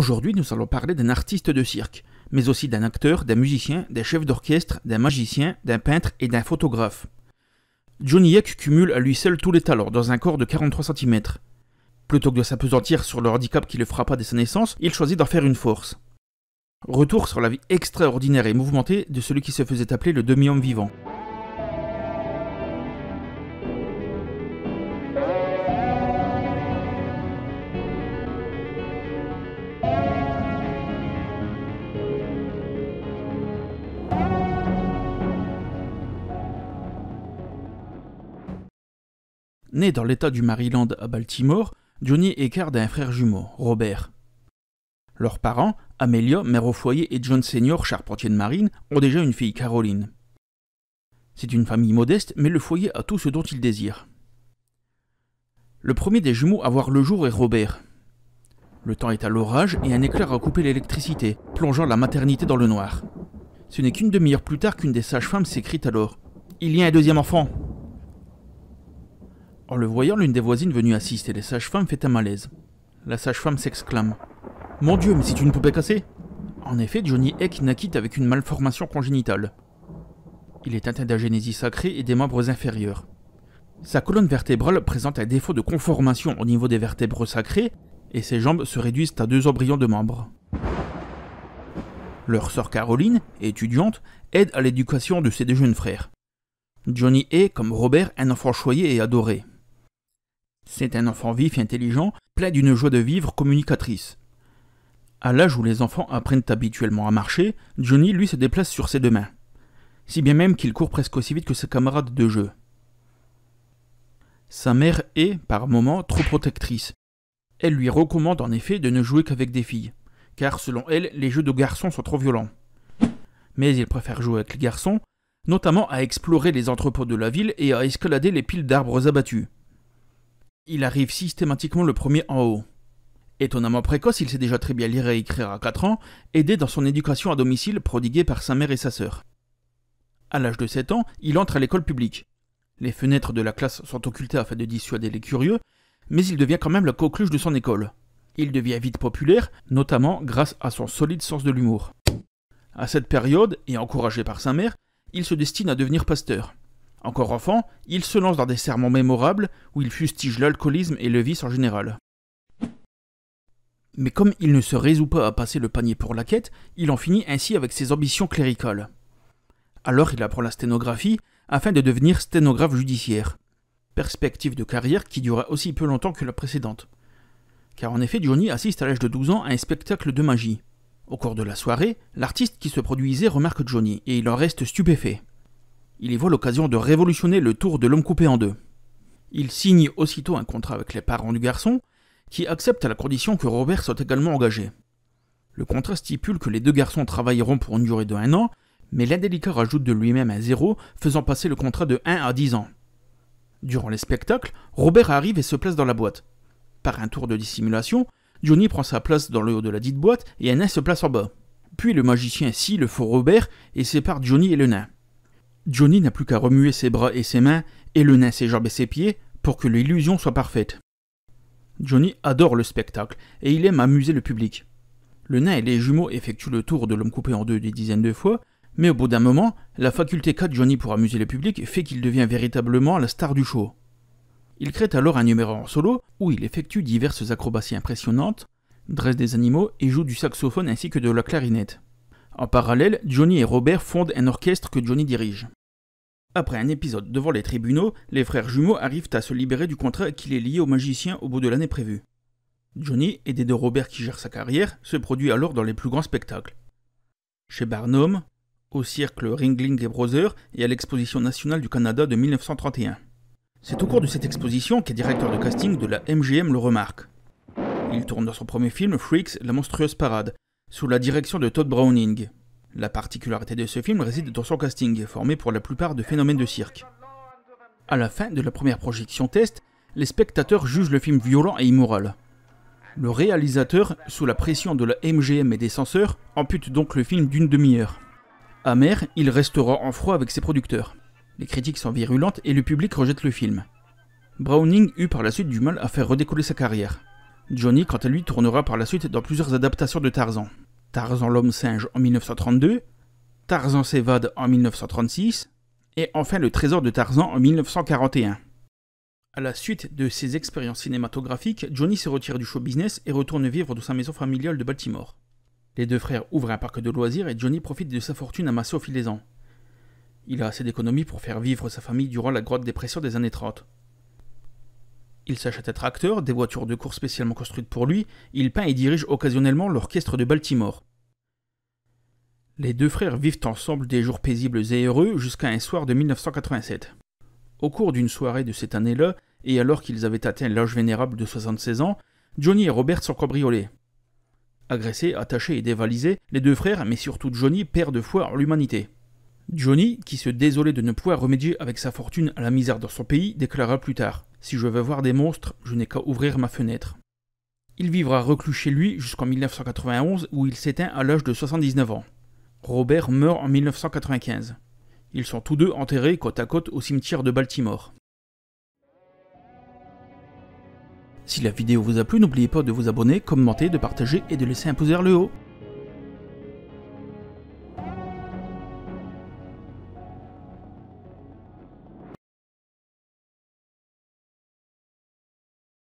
Aujourd'hui, nous allons parler d'un artiste de cirque, mais aussi d'un acteur, d'un musicien, d'un chef d'orchestre, d'un magicien, d'un peintre et d'un photographe. Johnny Eck cumule à lui seul tous les talents dans un corps de 43 cm. Plutôt que de s'apesantir sur le handicap qui le frappa dès sa naissance, il choisit d'en faire une force. Retour sur la vie extraordinaire et mouvementée de celui qui se faisait appeler le demi-homme vivant. Né dans l'État du Maryland à Baltimore, Johnny est a d'un frère jumeau, Robert. Leurs parents, Amelia, mère au foyer, et John Senior, charpentier de marine, ont déjà une fille, Caroline. C'est une famille modeste, mais le foyer a tout ce dont il désire. Le premier des jumeaux à voir le jour est Robert. Le temps est à l'orage et un éclair a coupé l'électricité, plongeant la maternité dans le noir. Ce n'est qu'une demi-heure plus tard qu'une des sages-femmes s'écrit alors Il y a un deuxième enfant en le voyant, l'une des voisines venue assister les sages-femmes fait un malaise. La sage-femme s'exclame Mon Dieu, mais c'est une poupée cassée En effet, Johnny Eck naquit avec une malformation congénitale. Il est atteint d'agénésie sacrée et des membres inférieurs. Sa colonne vertébrale présente un défaut de conformation au niveau des vertèbres sacrées et ses jambes se réduisent à deux embryons de membres. Leur sœur Caroline, étudiante, aide à l'éducation de ses deux jeunes frères. Johnny est, comme Robert, un enfant choyé et adoré, c'est un enfant vif et intelligent, plein d'une joie de vivre communicatrice. À l'âge où les enfants apprennent habituellement à marcher, Johnny lui se déplace sur ses deux mains, si bien même qu'il court presque aussi vite que ses camarades de jeu. Sa mère est, par moments, trop protectrice. Elle lui recommande en effet de ne jouer qu'avec des filles, car selon elle, les jeux de garçons sont trop violents. Mais il préfère jouer avec les garçons, notamment à explorer les entrepôts de la ville et à escalader les piles d'arbres abattus. Il arrive systématiquement le premier en haut. Étonnamment précoce, il sait déjà très bien lire et écrire à 4 ans, aidé dans son éducation à domicile prodiguée par sa mère et sa sœur. À l'âge de 7 ans, il entre à l'école publique. Les fenêtres de la classe sont occultées afin de dissuader les curieux, mais il devient quand même la coqueluche de son école. Il devient vite populaire, notamment grâce à son solide sens de l'humour. À cette période, et encouragé par sa mère, il se destine à devenir pasteur. Encore enfant, il se lance dans des sermons mémorables où il fustige l'alcoolisme et le vice en général. Mais comme il ne se résout pas à passer le panier pour la quête, il en finit ainsi avec ses ambitions cléricales. Alors il apprend la sténographie afin de devenir sténographe judiciaire. Perspective de carrière qui dura aussi peu longtemps que la précédente. Car en effet, Johnny assiste à l'âge de 12 ans à un spectacle de magie. Au cours de la soirée, l'artiste qui se produisait remarque Johnny et il en reste stupéfait. Il y voit l'occasion de révolutionner le tour de l'homme coupé en deux. Il signe aussitôt un contrat avec les parents du garçon, qui acceptent à la condition que Robert soit également engagé. Le contrat stipule que les deux garçons travailleront pour une durée de un an, mais l'indélicat rajoute de lui-même un zéro, faisant passer le contrat de 1 à 10 ans. Durant les spectacles, Robert arrive et se place dans la boîte. Par un tour de dissimulation, Johnny prend sa place dans le haut de la dite boîte et un nain se place en bas. Puis le magicien scie le faux Robert et sépare Johnny et le nain. Johnny n'a plus qu'à remuer ses bras et ses mains, et le nain ses jambes et ses pieds, pour que l'illusion soit parfaite. Johnny adore le spectacle, et il aime amuser le public. Le nain et les jumeaux effectuent le tour de l'homme coupé en deux des dizaines de fois, mais au bout d'un moment, la faculté qu'a Johnny pour amuser le public fait qu'il devient véritablement la star du show. Il crée alors un numéro en solo où il effectue diverses acrobaties impressionnantes, dresse des animaux et joue du saxophone ainsi que de la clarinette. En parallèle, Johnny et Robert fondent un orchestre que Johnny dirige. Après un épisode devant les tribunaux, les frères jumeaux arrivent à se libérer du contrat qui les liait au magicien au bout de l'année prévue. Johnny, aidé de Robert qui gère sa carrière, se produit alors dans les plus grands spectacles. Chez Barnum, au cirque Ringling et Brothers et à l'exposition nationale du Canada de 1931. C'est au cours de cette exposition qu'un directeur de casting de la MGM le remarque. Il tourne dans son premier film Freaks, la monstrueuse parade, sous la direction de Todd Browning. La particularité de ce film réside dans son casting, formé pour la plupart de phénomènes de cirque. À la fin de la première projection test, les spectateurs jugent le film violent et immoral. Le réalisateur, sous la pression de la MGM et des censeurs, ampute donc le film d'une demi-heure. Amer, il restera en froid avec ses producteurs. Les critiques sont virulentes et le public rejette le film. Browning eut par la suite du mal à faire redécoller sa carrière. Johnny, quant à lui, tournera par la suite dans plusieurs adaptations de Tarzan. Tarzan l'homme-singe en 1932, Tarzan s'évade en 1936 et enfin le trésor de Tarzan en 1941. À la suite de ses expériences cinématographiques, Johnny se retire du show business et retourne vivre dans sa maison familiale de Baltimore. Les deux frères ouvrent un parc de loisirs et Johnny profite de sa fortune amassée au fil des ans. Il a assez d'économies pour faire vivre sa famille durant la Grande Dépression des années 30. Il s'achète être acteur, des voitures de course spécialement construites pour lui, il peint et dirige occasionnellement l'orchestre de Baltimore. Les deux frères vivent ensemble des jours paisibles et heureux jusqu'à un soir de 1987. Au cours d'une soirée de cette année-là, et alors qu'ils avaient atteint l'âge vénérable de 76 ans, Johnny et Robert sont cabriolés. Agressés, attachés et dévalisés, les deux frères, mais surtout Johnny, perdent foi en l'humanité. Johnny, qui se désolait de ne pouvoir remédier avec sa fortune à la misère dans son pays, déclara plus tard Si je veux voir des monstres, je n'ai qu'à ouvrir ma fenêtre. Il vivra reclus chez lui jusqu'en 1991 où il s'éteint à l'âge de 79 ans. Robert meurt en 1995. Ils sont tous deux enterrés côte à côte au cimetière de Baltimore. Si la vidéo vous a plu, n'oubliez pas de vous abonner, commenter, de partager et de laisser un pouce vers le haut.